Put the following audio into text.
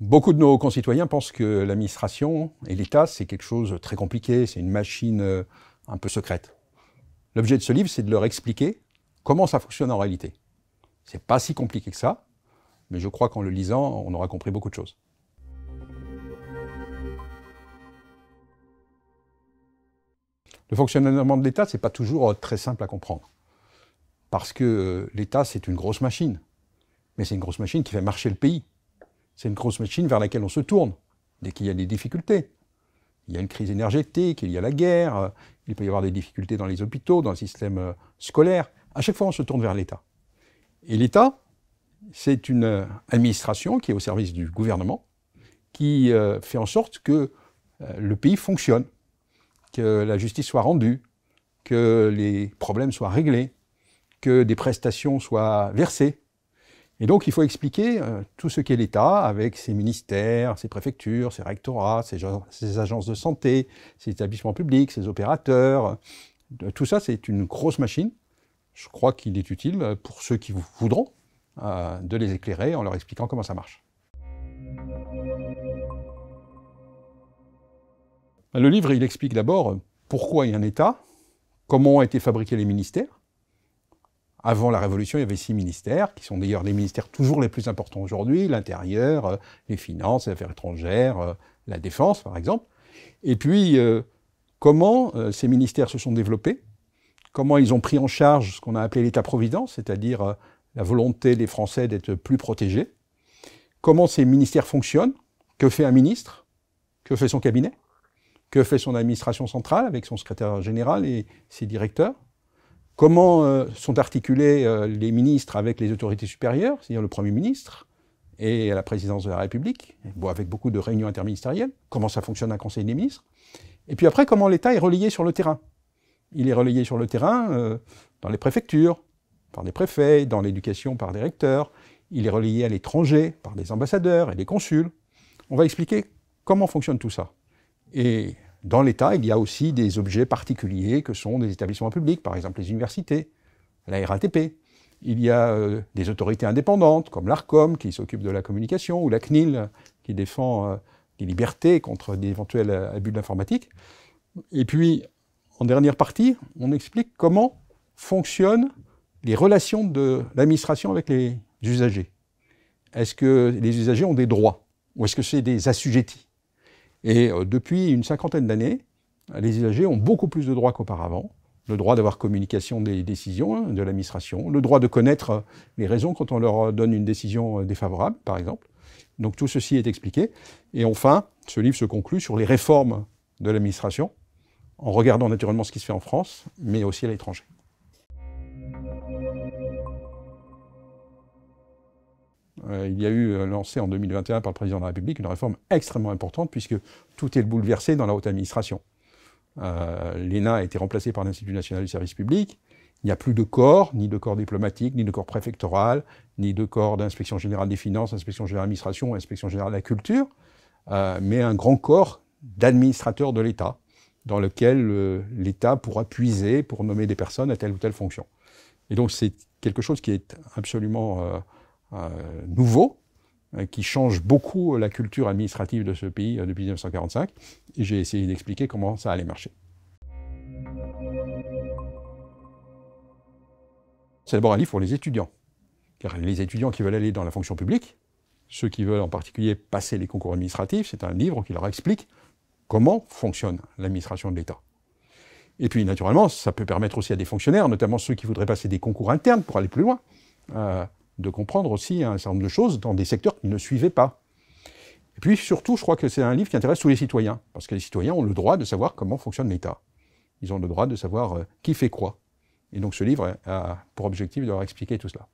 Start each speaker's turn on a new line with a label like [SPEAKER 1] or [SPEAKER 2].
[SPEAKER 1] Beaucoup de nos concitoyens pensent que l'administration et l'État, c'est quelque chose de très compliqué, c'est une machine euh, un peu secrète. L'objet de ce livre, c'est de leur expliquer comment ça fonctionne en réalité. C'est pas si compliqué que ça, mais je crois qu'en le lisant, on aura compris beaucoup de choses. Le fonctionnement de l'État, c'est pas toujours euh, très simple à comprendre. Parce que euh, l'État, c'est une grosse machine. Mais c'est une grosse machine qui fait marcher le pays. C'est une grosse machine vers laquelle on se tourne dès qu'il y a des difficultés. Il y a une crise énergétique, il y a la guerre, euh, il peut y avoir des difficultés dans les hôpitaux, dans le système euh, scolaire. À chaque fois, on se tourne vers l'État. Et l'État, c'est une euh, administration qui est au service du gouvernement, qui fait en sorte que le pays fonctionne, que la justice soit rendue, que les problèmes soient réglés, que des prestations soient versées, et donc, il faut expliquer euh, tout ce qu'est l'État avec ses ministères, ses préfectures, ses rectorats, ses, agences de santé, ses établissements publics, ses opérateurs. Euh, tout ça, c'est une grosse machine. Je crois qu'il est utile pour ceux qui voudront euh, de les éclairer en leur expliquant comment ça marche. Le livre, il explique d'abord pourquoi il y a un État, comment ont été fabriqués les ministères, avant la Révolution, il y avait six ministères, qui sont d'ailleurs les ministères toujours les plus importants aujourd'hui, l'intérieur, euh, les finances, les affaires étrangères, euh, la défense, par exemple. Et puis, euh, comment ces ministères se sont développés, comment ils ont pris en charge ce qu'on a appelé l'État-providence, c'est-à-dire la volonté des Français d'être plus protégés, comment ces ministères fonctionnent, que fait un ministre, que fait son cabinet, que fait son administration centrale avec son secrétaire général et ses directeurs, Comment euh, sont articulés euh, les ministres avec les autorités supérieures, c'est-à-dire le Premier ministre et la présidence de la République, avec beaucoup de réunions interministérielles Comment ça fonctionne un Conseil des ministres Et puis après, comment l'État est relayé sur le terrain Il est relayé sur le terrain euh, dans les préfectures, par des préfets, dans l'éducation, par des recteurs. Il est relayé à l'étranger, par des ambassadeurs et des consuls. On va expliquer comment fonctionne tout ça. Et dans l'État, il y a aussi des objets particuliers que sont des établissements publics, par exemple les universités, la RATP. Il y a euh, des autorités indépendantes, comme l'ARCOM, qui s'occupe de la communication, ou la CNIL, qui défend les euh, libertés contre d'éventuels euh, abus de l'informatique. Et puis, en dernière partie, on explique comment fonctionnent les relations de l'administration avec les usagers. Est-ce que les usagers ont des droits Ou est-ce que c'est des assujettis et euh, depuis une cinquantaine d'années, les usagers ont beaucoup plus de droits qu'auparavant. Le droit d'avoir communication des décisions hein, de l'administration, le droit de connaître euh, les raisons quand on leur euh, donne une décision défavorable, par exemple. Donc tout ceci est expliqué. Et enfin, ce livre se conclut sur les réformes de l'administration, en regardant naturellement ce qui se fait en France, mais aussi à l'étranger. Euh, il y a eu, euh, lancé en 2021 par le président de la République, une réforme extrêmement importante puisque tout est bouleversé dans la haute administration. Euh, L'ENA a été remplacée par l'Institut national du service public. Il n'y a plus de corps, ni de corps diplomatique, ni de corps préfectoral, ni de corps d'inspection générale des finances, inspection générale de inspection générale de la culture, mais un grand corps d'administrateurs de l'État, dans lequel l'État pourra puiser pour nommer des personnes à telle ou telle fonction. Et donc c'est quelque chose qui est absolument euh, nouveau, euh, qui change beaucoup la culture administrative de ce pays euh, depuis 1945. Et j'ai essayé d'expliquer comment ça allait marcher. C'est d'abord un livre pour les étudiants. Car les étudiants qui veulent aller dans la fonction publique, ceux qui veulent en particulier passer les concours administratifs, c'est un livre qui leur explique comment fonctionne l'administration de l'État. Et puis, naturellement, ça peut permettre aussi à des fonctionnaires, notamment ceux qui voudraient passer des concours internes pour aller plus loin, de comprendre aussi un certain nombre de choses dans des secteurs qu'ils ne suivaient pas. Et puis surtout, je crois que c'est un livre qui intéresse tous les citoyens, parce que les citoyens ont le droit de savoir comment fonctionne l'État. Ils ont le droit de savoir euh, qui fait quoi. Et donc ce livre a pour objectif de leur expliquer tout cela.